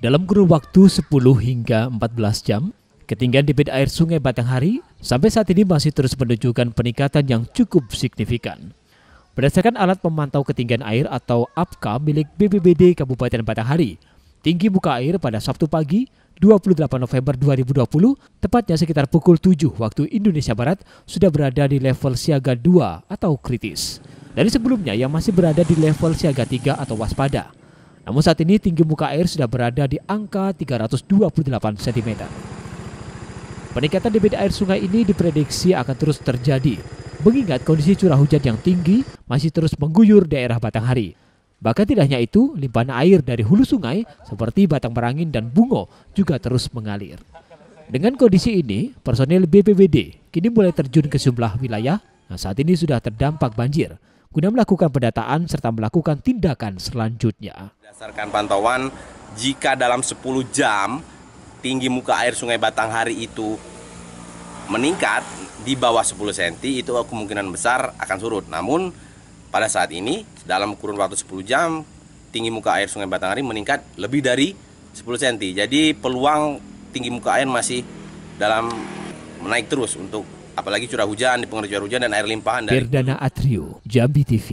Dalam kurun waktu 10 hingga 14 jam, ketinggian debit air sungai Batanghari sampai saat ini masih terus menunjukkan peningkatan yang cukup signifikan. Berdasarkan alat pemantau ketinggian air atau APKA milik BBBD Kabupaten Batanghari, tinggi muka air pada Sabtu pagi 28 November 2020, tepatnya sekitar pukul 7 waktu Indonesia Barat, sudah berada di level siaga 2 atau kritis. Dari sebelumnya yang masih berada di level siaga 3 atau waspada. Namun saat ini tinggi muka air sudah berada di angka 328 cm. Peningkatan debit air sungai ini diprediksi akan terus terjadi, mengingat kondisi curah hujan yang tinggi masih terus mengguyur daerah Batanghari. Bahkan tidak hanya itu, limpahan air dari hulu sungai seperti Batang Merangin dan Bungo juga terus mengalir. Dengan kondisi ini, personil BPBD kini mulai terjun ke sejumlah wilayah yang saat ini sudah terdampak banjir guna melakukan pendataan serta melakukan tindakan selanjutnya. Berdasarkan pantauan, jika dalam 10 jam tinggi muka air Sungai Batanghari itu meningkat di bawah 10 cm, itu kemungkinan besar akan surut. Namun pada saat ini dalam kurun waktu 10 jam tinggi muka air Sungai Batanghari meningkat lebih dari 10 cm. Jadi peluang tinggi muka air masih dalam menaik terus untuk apalagi curah hujan, dipengaruhi curah hujan dan air limpahan. Dari... Perdana Atrio, Jambi TV.